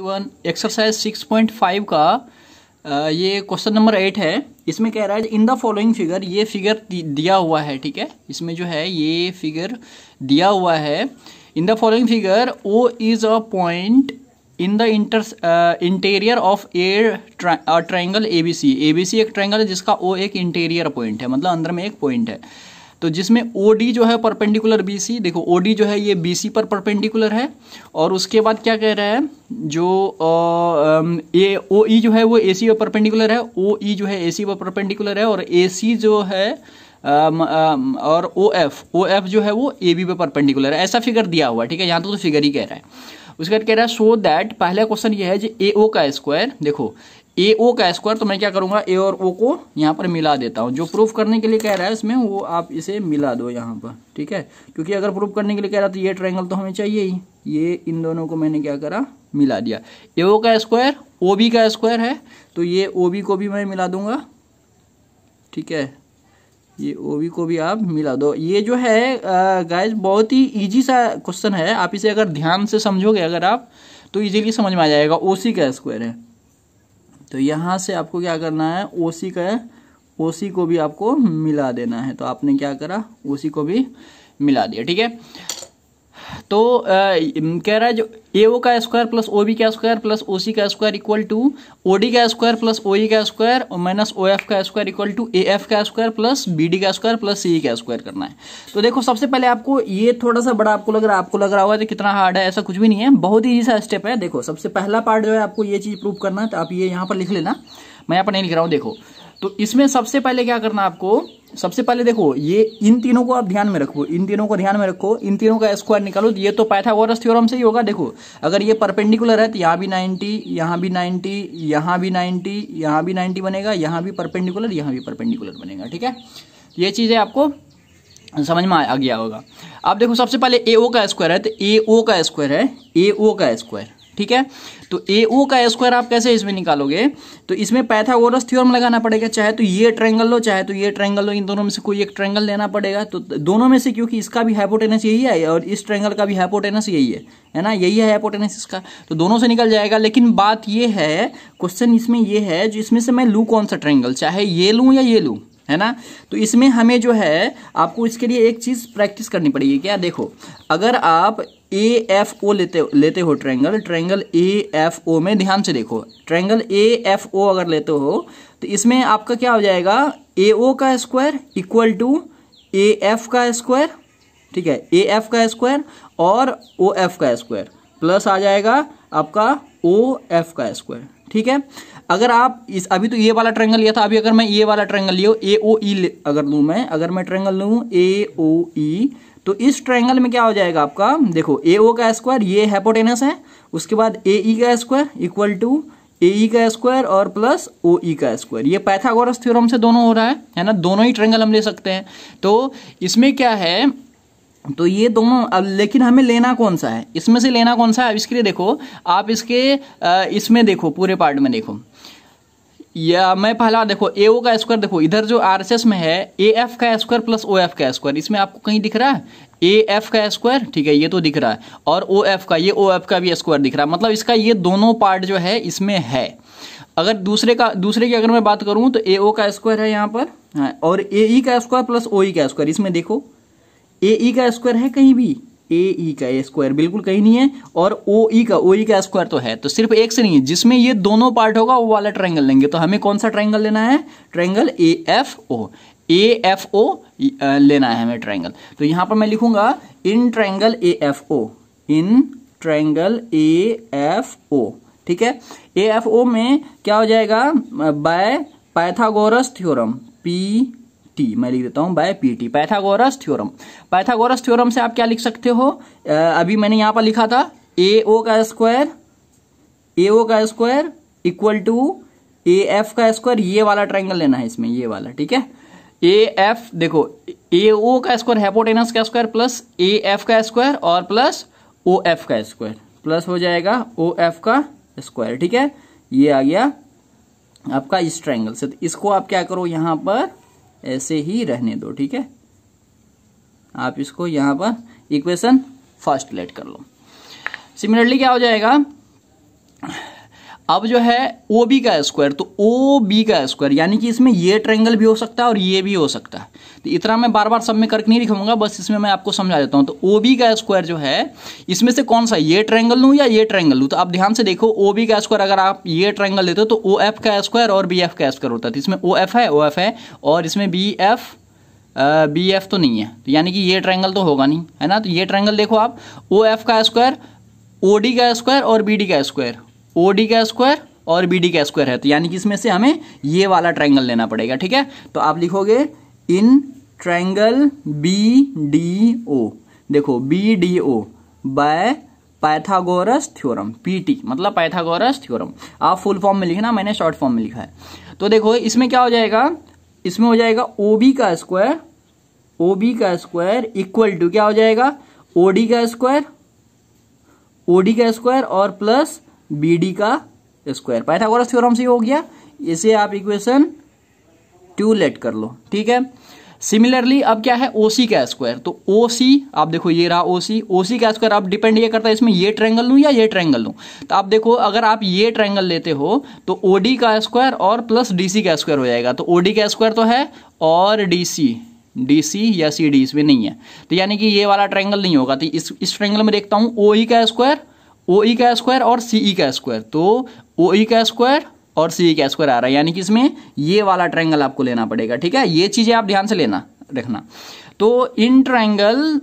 one exercise 6.5 point five का ये question number eight है इसमें कह रहा है इन द फॉलोइंग फिगर ये फिगर दिया हुआ है ठीक है इसमें जो है ये फिगर दिया हुआ है in the following figure O is a point in the inter interior of a triangle A B C A B C एक ट्राइंगल है जिसका ओ एक इंटीरियर पॉइंट है मतलब अंदर में एक पॉइंट है तो जिसमें ओ डी जो है परपेंडिकुलर बी सी देखो ओ डी जो है ये बी सी पर परपेंडिकुलर है और उसके बाद क्या कह रहा है जो ए ओ ई जो है वो ए सी पर परपेंडिकुलर है ओ ई e जो है ए सी पर परपेंडिकुलर है और ए सी जो है आम, आम, और ओ एफ ओ एफ जो है वो ए बी पर परपेंडिकुलर है ऐसा फिगर दिया हुआ ठीक है यहाँ तो, तो फिगर ही कह रहा है उसके बाद कह रहा है सो दैट पहला क्वेश्चन ये है जो ए ओ का स्क्वायर देखो ए ओ का स्क्वायर तो मैं क्या करूंगा ए और ओ को यहाँ पर मिला देता हूँ जो प्रूफ करने के लिए कह रहा है इसमें वो आप इसे मिला दो यहाँ पर ठीक है क्योंकि अगर प्रूफ करने के लिए कह रहा है तो ये ट्रायंगल तो हमें चाहिए ही ये इन दोनों को मैंने क्या करा मिला दिया ए ओ का स्क्वायर ओ बी का स्क्वायर है तो ये ओ बी को भी मैं मिला दूंगा ठीक है ये ओ बी को भी आप मिला दो ये जो है गाइज बहुत ही ईजी सा क्वेश्चन है आप इसे अगर ध्यान से समझोगे अगर आप तो ईजिली समझ में आ जाएगा ओ सी का स्क्वायर है तो यहाँ से आपको क्या करना है ओ सी का है ओ सी को भी आपको मिला देना है तो आपने क्या करा ओ सी को भी मिला दिया ठीक है तो कह रहा है जो ए ओ का स्क्वायर प्लस ओ बी का स्क्वायर प्लस ओ सी का square equal to O D का स्क्वायर प्लस ओ ई का स्क्वायर और माइनस ओ एफ का square equal to A F का स्क्वायर प्लस बी डी का square plus C का square करना है तो देखो सबसे पहले आपको ये थोड़ा सा बड़ा आपको लग रहा है आपको लग रहा होगा तो कितना हार्ड है ऐसा कुछ भी नहीं है बहुत ही सा स्टेप है देखो सबसे पहला पार्ट जो है आपको ये चीज़ प्रूव करना है तो आप ये यहाँ पर लिख लेना मैं यहाँ पर नहीं लिख रहा हूँ देखो तो इसमें सबसे पहले क्या करना आपको सबसे पहले देखो ये इन तीनों को आप ध्यान में रखो इन तीनों को ध्यान में रखो इन तीनों का स्क्वायर निकालो ये तो पाइथागोरस थ्योरम से ही होगा देखो अगर ये परपेंडिकुलर है तो यहाँ भी 90 यहाँ भी 90 यहाँ भी 90 यहाँ भी 90 बनेगा यहाँ भी परपेंडिकुलर यहाँ भी परपेंडिकुलर बनेगा ठीक है ये चीज़ें आपको समझ में आ गया होगा अब देखो सबसे पहले ए का स्क्वायर है तो ए का स्क्वायर है ए का स्क्वायर ठीक है तो ए ओ का स्क्वायर आप कैसे इसमें निकालोगे तो इसमें पैथागोरस थ्योरम लगाना पड़ेगा चाहे तो ये ट्रेंगल लो चाहे तो ये ट्रेंगल लो इन दोनों में से कोई एक ट्रेंगल लेना पड़ेगा तो दोनों में से क्योंकि इसका भी हाइपोटेनस यही है और इस ट्रेंगल का भी हाइपोटेनस यही है है ना यही है हाइपोटेनस इसका तो दोनों से निकल जाएगा लेकिन बात ये है क्वेश्चन इसमें यह है जो इसमें से मैं लूँ कौन सा ट्रेंगल चाहे ये लूँ या ये लूँ है ना तो इसमें हमें जो है आपको इसके लिए एक चीज़ प्रैक्टिस करनी पड़ेगी क्या देखो अगर आप ए एफ ओ लेते लेते हो triangle triangle A F O में ध्यान से देखो ट्रैंगल ए एफ ओ अगर लेते हो तो इसमें आपका क्या हो जाएगा ए ओ का square equal to A F का स्क्वायर ठीक है ए एफ का स्क्वायर और ओ एफ का स्क्वायर प्लस आ जाएगा आपका ओ एफ का स्क्वायर ठीक है अगर आप इस अभी तो ये वाला ट्रैंगल लिया था अभी अगर मैं ये वाला ट्रैंगल लियो ए ओ ई अगर लूँ मैं अगर मैं ट्रैंगल लूँ ए ओ ई तो इस ट्रायंगल में क्या हो जाएगा आपका देखो ए ओ का स्क्वायर ये हैपोटेनस है उसके बाद ए ई e का square equal to A E का स्क्वायर और प्लस ओ ई का स्क्वायर ये पैथागोरस थ्योरम से दोनों हो रहा है है ना दोनों ही ट्रेंगल हम ले सकते हैं तो इसमें क्या है तो ये दोनों अब लेकिन हमें लेना कौन सा है इसमें से लेना कौन सा है अब इसके लिए देखो आप इसके इसमें देखो पूरे पार्ट में देखो या मैं पहला देखो ए ओ का स्क्वायर देखो इधर जो आर एस एस में है ए एफ का स्क्वायर प्लस ओ एफ का स्क्वायर इसमें आपको कहीं दिख रहा है ए एफ का स्क्वायर ठीक है ये तो दिख रहा है और ओ एफ का ये ओ एफ का भी स्क्वायर दिख रहा है मतलब इसका ये दोनों पार्ट जो है इसमें है अगर दूसरे का दूसरे की अगर मैं बात करूं तो ए ओ का स्क्वायर है यहाँ पर हाँ, और ए ई e का स्क्वायर प्लस ओ ई का स्क्वायर इसमें देखो ए ई e का स्क्वायर है कहीं भी ए ई का स्क्वायर बिल्कुल कहीं नहीं है और ओ ई का ओ ई का स्क्वायर तो है तो सिर्फ एक से नहीं है जिसमें ये दोनों पार्ट होगा वो वाला ट्रायंगल लेंगे तो हमें कौन सा ट्रायंगल लेना है triangle A F O A F O लेना है हमें ट्रायंगल तो यहां पर मैं लिखूंगा in triangle A F O in triangle A F O ठीक है ए एफ ओ में क्या हो जाएगा by Pythagoras theorem P T मैं लिख देता हूं by P T Pythagoras theorem Pythagoras theorem से आप क्या लिख सकते हो आ, अभी मैंने यहां पर लिखा था ए ओ का स्क्वायर ए ओ का square equal to A F का स्क्वायर ये वाला ट्राइंगल लेना है इसमें ये वाला ठीक है ए एफ देखो ए ओ का स्क्वायर हेपोटेनस का स्क्वायर प्लस ए एफ का स्क्वायर और प्लस ओ एफ का स्क्वायर प्लस हो जाएगा ओ एफ का स्क्वायर ठीक है ये आ गया आपका इस ट्राइंगल से तो इसको आप क्या करो यहां पर ऐसे ही रहने दो ठीक है आप इसको यहां पर इक्वेशन फर्स्ट लेट कर लो सिमिलरली क्या हो जाएगा अब जो है ओ बी का स्क्वायर तो ओ बी का स्क्वायर यानी कि इसमें ये ट्रेंगल भी हो सकता है और ये भी हो सकता है तो इतना मैं बार बार सब में करके नहीं लिखाऊंगा बस इसमें मैं आपको समझा देता हूँ तो ओ बी का स्क्वायर जो है इसमें से कौन सा ये ट्रेंगल लूँ या ये ट्रेंगल लूँ तो आप ध्यान से देखो ओ बी का स्क्वायर अगर आप ये ट्रेंगल लेते हो तो ओ एफ का स्क्वायर और बी एफ का स्क्वायर होता है तो इसमें ओ एफ है ओ एफ है और इसमें बी एफ बी एफ तो नहीं है तो यानी कि ये ट्रेंगल तो होगा नहीं है ना तो ये ट्रेंगल देखो आप ओ एफ का स्क्वायर ओ डी का स्क्वायर और बी डी का स्क्वायर ओ डी का स्क्वायर और बी डी का स्क्वायर है तो यानी कि इसमें से हमें ये वाला ट्राइंगल लेना पड़ेगा ठीक है तो आप लिखोगे in triangle B D O देखो B D O by Pythagoras theorem PT मतलब पाइथागोरस थ्योरम आप फुल फॉर्म में लिखना मैंने शॉर्ट फॉर्म में लिखा है तो देखो इसमें क्या हो जाएगा इसमें हो जाएगा ओ बी का स्क्वायर ओ बी का स्क्वायर इक्वल टू क्या हो जाएगा ओ डी का स्क्वायर ओ डी का स्क्वायर और प्लस बी डी का स्क्वायर पाइथागोरस थ्योरम से हो गया इसे आप इक्वेशन टू लेट कर लो ठीक है सिमिलरली अब क्या है ओसी का स्क्वायर तो ओसी आप देखो ये रहा ओसी ओसी का स्क्वायर आप डिपेंड ये करता है इसमें ये ट्रैंगल लूँ या ये ट्रायंगल लूँ तो आप देखो अगर आप ये ट्रैंगल लेते हो तो ओडी का स्क्वायर और प्लस डीसी का स्क्वायर हो जाएगा तो ओडी का स्क्वायर तो है और डीसी डीसी या सी डी इसमें नहीं है तो यानी कि ये वाला ट्रायंगल नहीं होगा तो इस इस ट्रायंगल में देखता हूँ ओ ही e का स्क्वायर ओ ई e का स्क्वायर और सी ई e का स्क्वायर तो ओ ई e का स्क्वायर और सी का स्क्वायर आ रहा है यानी कि इसमें ये वाला ट्रायंगल आपको लेना पड़ेगा ठीक है ये चीज़ें आप ध्यान से लेना रखना तो इन ट्रायंगल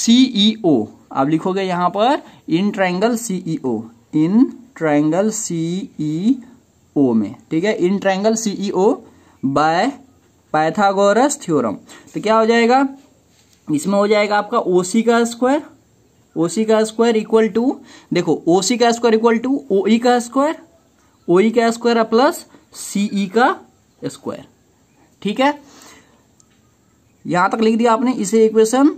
सी ई ओ आप लिखोगे यहां पर इन triangle C E O in triangle C E ओ में ठीक है in triangle C E O by Pythagoras theorem तो क्या हो जाएगा इसमें हो जाएगा आपका ओ सी का स्क्वायर ओ सी का स्क्वायर इक्वल टू देखो ओ सी का square equal to O E का स्क्वायर ओ ई का स्क्वायर प्लस सी ई का स्क्वायर ठीक है यहां तक लिख दिया आपने इसे इक्वेशन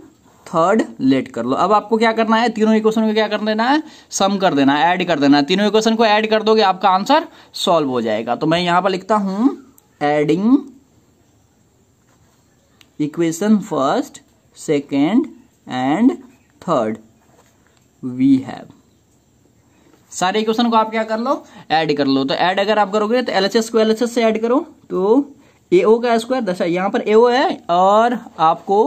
थर्ड लेट कर लो अब आपको क्या करना है तीनों इक्वेशन को क्या कर देना है सम कर देना है ऐड कर देना है तीनों इक्वेशन को ऐड कर दोगे आपका आंसर सॉल्व हो जाएगा तो मैं यहां पर लिखता हूं adding equation first second and third we have सारे क्वेश्चन को आप क्या कर लो ऐड कर लो तो ऐड अगर आप करोगे तो एलएचएस को एलएचएस से ऐड करो तो ए ओ का स्क्वायर दशा यहाँ पर ए ओ है और आपको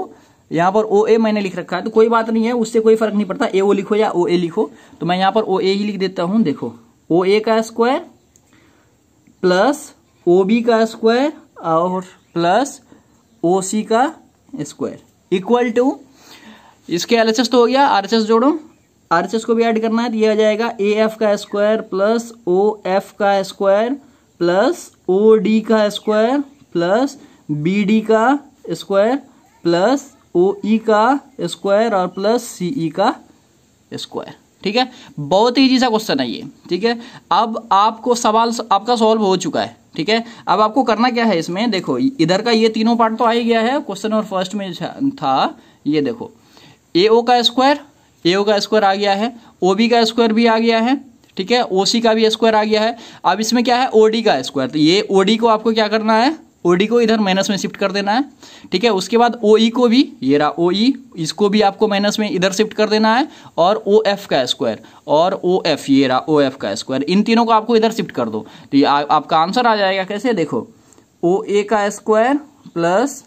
यहां पर ओ ए मैंने लिख रखा है तो कोई बात नहीं है उससे कोई फर्क नहीं पड़ता ए ओ लिखो या ओ ए लिखो तो मैं यहां पर ओ ए ही लिख देता हूं देखो ओ ए का स्क्वायर प्लस ओ बी का स्क्वायर और प्लस ओ सी का स्क्वायर इक्वल टू इसके एल एच एस तो हो गया आर एच एस जोड़ो आरएचएस को भी ऐड करना है तो ये आ जाएगा ए एफ का स्क्वायर प्लस ओ एफ का स्क्वायर प्लस ओ डी का स्क्वायर प्लस बी डी का स्क्वायर प्लस ओ ई का स्क्वायर और प्लस सी ई का स्क्वायर ठीक है बहुत ईजी सा क्वेश्चन है ये ठीक है अब आपको सवाल आपका सॉल्व हो चुका है ठीक है अब आपको करना क्या है इसमें देखो इधर का ये तीनों पार्ट तो आ ही गया है क्वेश्चन और फर्स्ट में था ये देखो ए ओ का स्क्वायर ए का स्क्वायर आ गया है ओ का स्क्वायर भी आ गया है ठीक है ओ का भी स्क्वायर आ गया है अब इसमें क्या है ओ का स्क्वायर तो ये ओ को आपको क्या करना है ओ को इधर माइनस में शिफ्ट कर देना है ठीक है उसके बाद ओ e को भी ये रहा ओ e, इसको भी आपको माइनस में इधर शिफ्ट कर देना है और ओ एफ का स्क्वायर और ओ एफ ये रहा ओ एफ का स्क्वायर इन तीनों को आपको इधर शिफ्ट कर दो तो ये आ, आपका आंसर आ जाएगा कैसे देखो ओ ए का स्क्वायर प्लस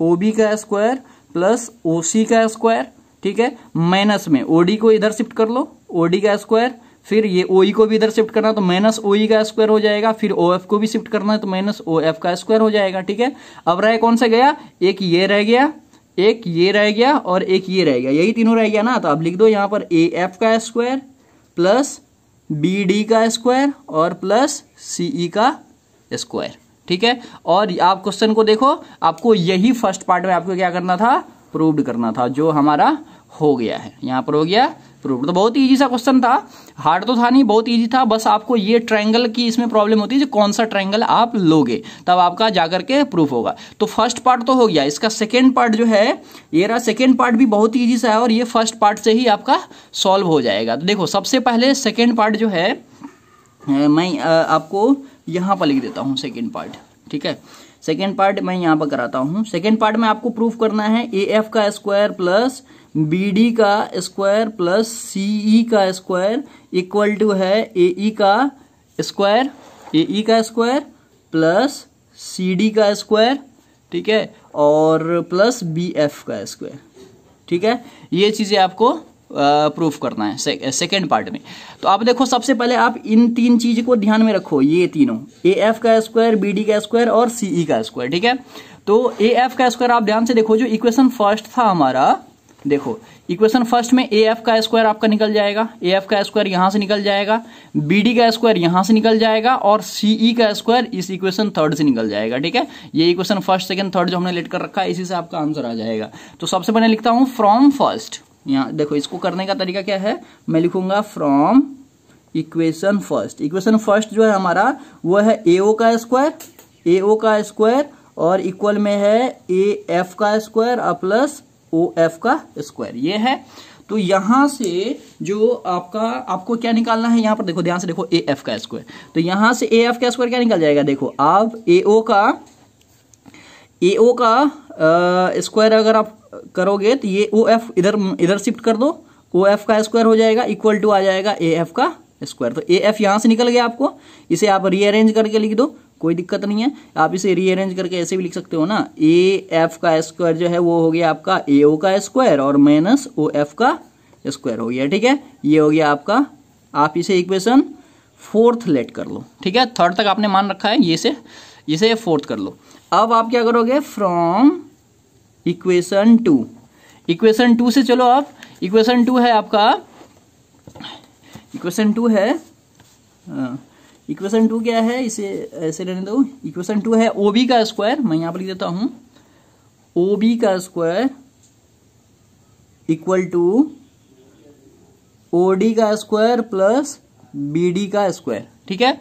ओ बी का स्क्वायर प्लस ओ सी का स्क्वायर ठीक है माइनस में ओडी को इधर शिफ्ट कर लो ओडी का स्क्वायर फिर ये ओ को भी इधर शिफ्ट करना तो माइनस ओ का स्क्वायर हो जाएगा फिर ओ को भी शिफ्ट करना है तो माइनस ओ का स्क्वायर हो जाएगा ठीक है अब रहा कौन सा गया एक ये रह गया एक ये रह गया और एक ये रह गया यही तीनों रह गया ना तो अब लिख दो यहां पर ए एफ का स्क्वायर प्लस बी डी का स्क्वायर और प्लस सी का स्क्वायर ठीक है और आप क्वेश्चन को देखो आपको यही फर्स्ट पार्ट में आपको क्या करना था प्रूव्ड करना था जो हमारा हो गया है यहाँ पर हो गया प्रूफ तो मतलब बहुत ईजी सा क्वेश्चन था हार्ड तो था नहीं बहुत ईजी था बस आपको ये ट्रायंगल की इसमें प्रॉब्लम होती है कौन सा ट्रायंगल आप लोगे तब आपका जाकर के प्रूफ होगा तो फर्स्ट पार्ट तो हो गया इसका सेकेंड पार्ट जो है ये रहा सेकेंड पार्ट भी बहुत ईजी सा है और ये फर्स्ट पार्ट से ही आपका सॉल्व हो जाएगा तो देखो सबसे पहले सेकेंड पार्ट जो है मैं आपको यहाँ पर लिख देता हूँ सेकेंड पार्ट ठीक है सेकेंड पार्ट मैं यहाँ पर कराता हूँ सेकेंड पार्ट में आपको प्रूफ करना है ए एफ का स्क्वायर प्लस बी डी का स्क्वायर प्लस सी ई का स्क्वायर इक्वल टू है ए ई e का स्क्वायर ए ई का स्क्वायर प्लस सी डी का स्क्वायर ठीक है और प्लस बी एफ का स्क्वायर ठीक है ये चीज़ें आपको प्रूफ करना है से, सेकेंड पार्ट में तो आप देखो सबसे पहले आप इन तीन चीज़ को ध्यान में रखो ये तीनों ए एफ का स्क्वायर बी डी का स्क्वायर और सी ई e का स्क्वायर ठीक है तो ए एफ का स्क्वायर आप ध्यान से देखो जो इक्वेशन फर्स्ट था हमारा देखो इक्वेशन फर्स्ट में ए एफ का स्क्वायर आपका निकल जाएगा ए एफ का स्क्वायर यहां से निकल जाएगा बी डी का स्क्वायर यहां से निकल जाएगा और सी ई e का स्क्वायर इस इक्वेशन थर्ड से निकल जाएगा ठीक है ये इक्वेशन फर्स्ट सेकंड थर्ड जो हमने लेट कर रखा है इसी से आपका आंसर आ जाएगा तो सबसे पहले लिखता हूं फ्रॉम फर्स्ट यहाँ देखो इसको करने का तरीका क्या है मैं लिखूंगा from equation first equation first जो है हमारा वह है ए ओ का स्क्वायर ए ओ का स्क्वायर और इक्वल में है ए एफ का स्क्वायर और प्लस ओ एफ का स्क्वायर ये है तो यहां से जो आपका आपको क्या निकालना है यहां पर देखो ध्यान से देखो ए एफ का स्क्वायर तो यहां से ए एफ का स्क्वायर क्या निकल जाएगा देखो आप ए ओ का ए ओ का स्क्वायर अगर आप करोगे तो ये ओ एफ इधर इधर शिफ्ट कर दो ओ एफ का स्क्वायर हो जाएगा इक्वल टू आ जाएगा ए एफ का स्क्वायर तो ए एफ यहां से निकल गया आपको इसे आप रीअरेंज करके लिख दो कोई दिक्कत नहीं है आप इसे रीअरेंज करके ऐसे भी लिख सकते हो ना ए एफ का स्क्वायर जो है वो हो गया आपका ए ओ का स्क्वायर और माइनस ओ एफ का स्क्वायर हो गया ठीक है ये हो गया आपका आप इसे इक्वेशन फोर्थ लेट कर लो ठीक है थर्ड तक आपने मान रखा है ये से इसे फोर्थ कर लो अब आप क्या करोगे from equation two equation two से चलो आप इक्वेशन टू है आपका इक्वेशन टू है आ, हाँ, इक्वेशन टू क्या है इसे ऐसे रहने दो इक्वेशन टू है ओ बी का स्क्वायर मैं यहां पर लिख देता हूं ओ बी का square equal to O D का स्क्वायर प्लस बी डी का स्क्वायर ठीक है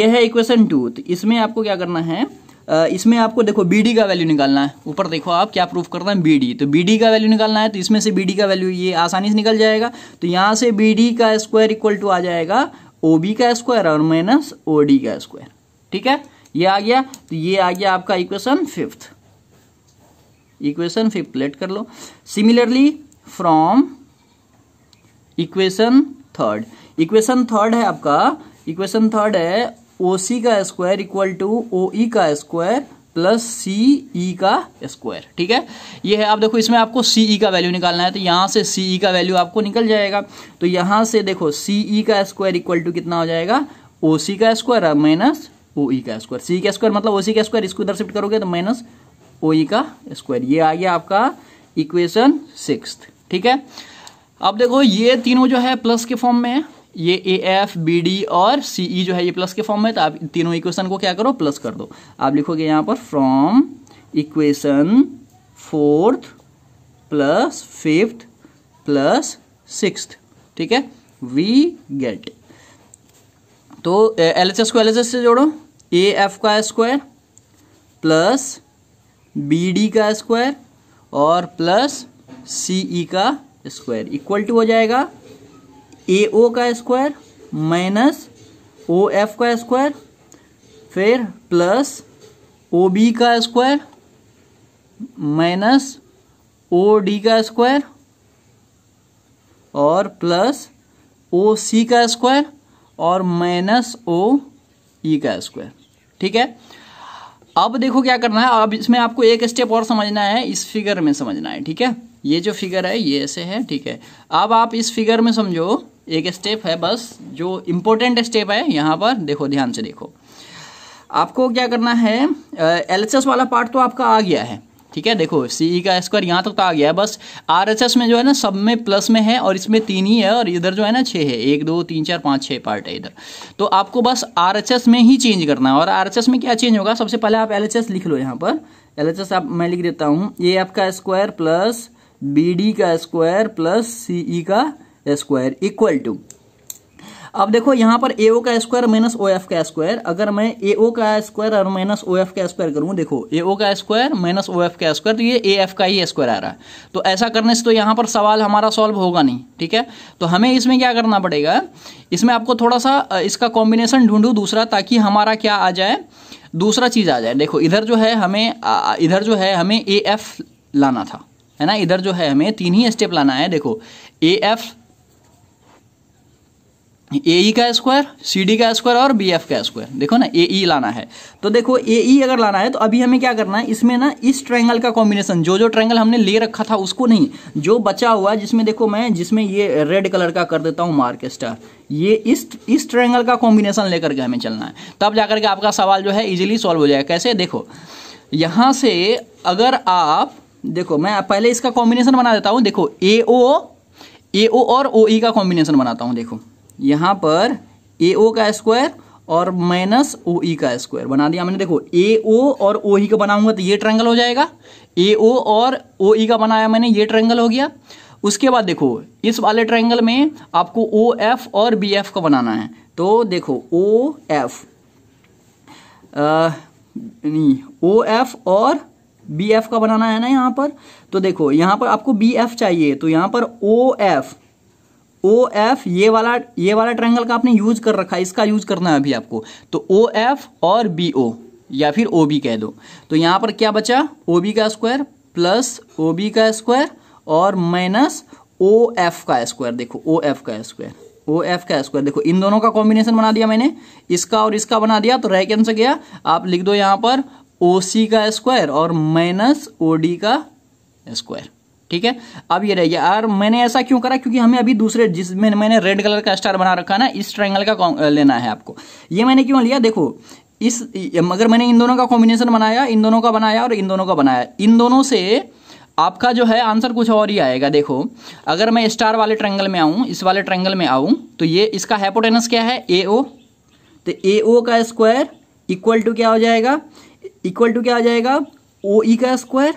यह है इक्वेशन टू तो इसमें आपको क्या करना है इसमें आपको देखो बी डी का वैल्यू निकालना है ऊपर देखो आप क्या प्रूफ करना है बी डी तो बी डी का वैल्यू निकालना है तो इसमें से बी डी का वैल्यू ये आसानी से निकल जाएगा तो यहाँ से बी डी का स्क्वायर इक्वल टू आ जाएगा ओ बी का स्क्वायर और माइनस ओ डी का स्क्वायर ठीक है ये आ गया तो ये आ गया आपका equation fifth equation fifth let कर लो similarly from equation third equation third है आपका इक्वेशन थर्ड है ओ सी का square equal to O E का स्क्वायर प्लस सी ई का स्क्वायर ठीक है ये है आप देखो इसमें आपको सी ई का वैल्यू निकालना है तो यहाँ से सी ई का वैल्यू आपको निकल जाएगा तो यहाँ से देखो सी ई का स्क्वायर इक्वल टू कितना हो जाएगा ओ सी का स्क्वायर माइनस ओ ई का स्क्वायर सी e का स्क्वायर मतलब ओ सी का स्क्वायर इसको इधर शिफ्ट करोगे तो माइनस ओ ई का स्क्वायर ये आ गया आपका इक्वेशन सिक्स ठीक है अब देखो ये तीनों जो है प्लस के फॉर्म में है ये ए एफ बी डी और सी ई e जो है ये प्लस के फॉर्म में तो आप तीनों इक्वेशन को क्या करो प्लस कर दो आप लिखोगे यहाँ पर from equation fourth plus fifth plus six ठीक है वी गेट तो एल एच एस को एल एच एस से जोड़ो ए एफ का स्क्वायर प्लस बी डी का स्क्वायर और प्लस सी ई का स्क्वायर इक्वल टू हो जाएगा ए ओ का स्क्वायर माइनस ओ एफ का स्क्वायर फिर प्लस ओ बी का स्क्वायर माइनस ओ डी का स्क्वायर और प्लस ओ सी का स्क्वायर और माइनस ओ ई का स्क्वायर ठीक है अब देखो क्या करना है अब इसमें आपको एक स्टेप और समझना है इस फिगर में समझना है ठीक है ये जो फिगर है ये ऐसे है ठीक है अब आप इस फिगर में समझो एक स्टेप है बस जो इम्पोर्टेंट स्टेप है यहाँ पर देखो ध्यान से देखो आपको क्या करना है एल वाला पार्ट तो आपका आ गया है ठीक है देखो सी ई e का स्क्वायर यहाँ तक तो, आ गया है बस आर एच एस में जो है ना सब में प्लस में है और इसमें तीन ही है और इधर जो है ना छः है एक दो तीन चार पाँच छः पार्ट है इधर तो आपको बस आर एच एस में ही चेंज करना है और आर एच एस में क्या चेंज होगा सबसे पहले आप एल एच एस लिख लो यहाँ पर एल एच एस आप मैं लिख देता हूँ एफ आपका स्क्वायर प्लस बी डी का स्क्वायर प्लस सी ई का स्क्वायर इक्वल टू अब देखो यहाँ पर ए ओ का स्क्वायर माइनस ओ एफ का स्क्वायर अगर मैं ए ओ का स्क्वायर और माइनस ओ एफ का स्क्वायर करूँ देखो ए ओ का स्क्वायर माइनस ओ एफ का स्क्वायर तो ये ए एफ का ही स्क्वायर आ रहा है तो ऐसा करने से तो यहाँ पर सवाल हमारा सॉल्व होगा नहीं ठीक है तो हमें इसमें क्या करना पड़ेगा इसमें आपको थोड़ा सा इसका कॉम्बिनेशन ढूंढूँ दूसरा ताकि हमारा क्या आ जाए दूसरा चीज़ आ जाए देखो इधर जो है हमें इधर जो है हमें ए एफ लाना था है ना इधर जो है हमें तीन ही स्टेप लाना है देखो A F A E e का स्क्वायर सी डी का स्क्वायर और बी एफ का स्क्वायर देखो ना ए ई e लाना है तो देखो ए ई e अगर लाना है तो अभी हमें क्या करना है इसमें ना इस ट्रायंगल का कॉम्बिनेशन जो जो ट्रायंगल हमने ले रखा था उसको नहीं जो बचा हुआ जिसमें देखो मैं जिसमें ये रेड कलर का कर देता हूँ मार्क स्टार ये इस इस ट्रायंगल का कॉम्बिनेशन लेकर के हमें चलना है तब जाकर के आपका सवाल जो है ईजिली सॉल्व हो जाएगा कैसे देखो यहाँ से अगर आप देखो मैं पहले इसका कॉम्बिनेशन बना देता हूँ देखो ए ओ ए ओ और ओ ई का कॉम्बिनेशन बनाता हूँ देखो यहाँ पर ए ओ का स्क्वायर और माइनस ओ ई का स्क्वायर बना दिया मैंने देखो ए ओ और ओ ई e का बनाऊंगा तो ये ट्रैंगल हो जाएगा ए ओ और ओ ई e का बनाया मैंने ये ट्रैंगल हो गया उसके बाद देखो इस वाले ट्रैंगल में आपको ओ एफ और बी एफ का बनाना है तो देखो ओ एफ नहीं ओ एफ और बी एफ का बनाना है ना यहाँ पर तो देखो यहाँ पर आपको बी एफ चाहिए तो यहाँ पर ओ एफ ओ एफ ये वाला ये वाला ट्रायंगल का आपने यूज कर रखा है इसका यूज करना है अभी आपको तो ओ एफ और बी ओ या फिर ओ बी कह दो तो यहां पर क्या बचा ओ बी का स्क्वायर प्लस ओ बी का स्क्वायर और माइनस ओ एफ का स्क्वायर देखो ओ एफ का स्क्वायर ओ एफ का स्क्वायर देखो इन दोनों का कॉम्बिनेशन बना दिया मैंने इसका और इसका बना दिया तो रह के आंसर गया आप लिख दो यहां पर ओ सी का स्क्वायर और माइनस ओ डी का स्क्वायर ठीक है अब ये रह गया और मैंने ऐसा क्यों करा क्योंकि हमें अभी दूसरे जिसमें मैंने रेड कलर का स्टार बना रखा ना इस ट्रायंगल का लेना है आपको ये मैंने क्यों लिया देखो इस मगर मैंने इन दोनों का कॉम्बिनेशन बनाया इन दोनों का बनाया और इन दोनों का बनाया इन दोनों से आपका जो है आंसर कुछ और ही आएगा देखो अगर मैं स्टार वाले ट्रैंगल में आऊँ इस वाले ट्रैंगल में आऊँ तो ये इसका हैपोटेनस क्या है ए ओ तो ए ओ का स्क्वायर इक्वल टू क्या हो जाएगा इक्वल टू क्या हो जाएगा ओ ई e का स्क्वायर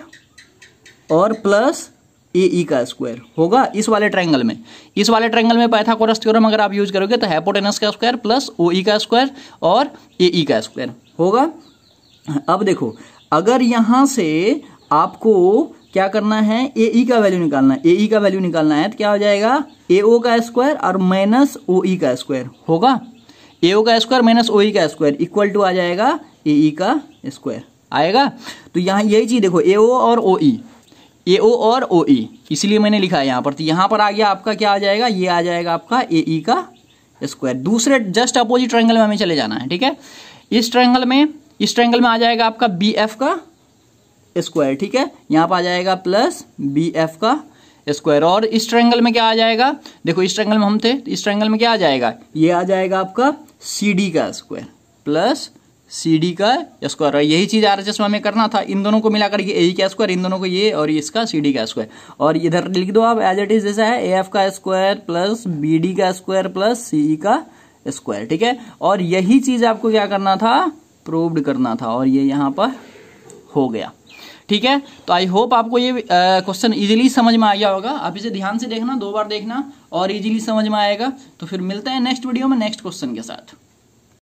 और प्लस ए ई e का स्क्वायर होगा इस वाले ट्रायंगल में इस वाले ट्रायंगल में पाइथागोरस थ्योरम अगर आप यूज करोगे तो हैपोटेनस का स्क्वायर प्लस ओ ई का स्क्वायर और ए ई e का स्क्वायर होगा अब देखो अगर यहां से आपको क्या करना है ए ई e का वैल्यू निकालना है ए ई का वैल्यू निकालना है तो क्या हो जाएगा ए ओ का स्क्वायर और माइनस ओ ई का स्क्वायर होगा ए ओ का स्क्वायर माइनस ओ ई का स्क्वायर इक्वल टू आ जाएगा ए ई का स्क्वायर आएगा तो यहाँ यही चीज़ देखो ए ओ और ओ ई ए ओ और ओ ई इसलिए मैंने लिखा है यहाँ पर तो यहाँ पर आ गया आपका क्या आ जाएगा ये आ जाएगा आपका ए ई का स्क्वायर दूसरे जस्ट अपोजिट ट्रैंगल में हमें चले जाना है ठीक है इस ट्रैंगल में इस ट्रैंगल में आ जाएगा आपका बी एफ का स्क्वायर ठीक है यहाँ पर आ जाएगा प्लस बी एफ का स्क्वायर और इस ट्रैंगल में क्या आ जाएगा देखो इस ट्रैंगल में हम थे तो इस ट्रैंगल में क्या आ जाएगा ये आ जाएगा आपका सी डी का स्क्वायर प्लस सी डी का स्क्वायर और यही चीज़ आर एच एस में हमें करना था इन दोनों को मिलाकर ये ए का स्क्वायर इन दोनों को ये और इसका सी डी का स्क्वायर और इधर लिख दो आप एज इट इज जैसा है ए एफ का स्क्वायर प्लस बी डी का स्क्वायर प्लस सी ई का स्क्वायर ठीक है और यही चीज़ आपको क्या करना था प्रूव्ड करना था और ये यहाँ पर हो गया ठीक है तो आई होप आपको ये क्वेश्चन इजीली समझ में आ गया होगा आप इसे ध्यान से देखना दो बार देखना और इजीली समझ में आएगा तो फिर मिलते हैं नेक्स्ट वीडियो में नेक्स्ट क्वेश्चन के साथ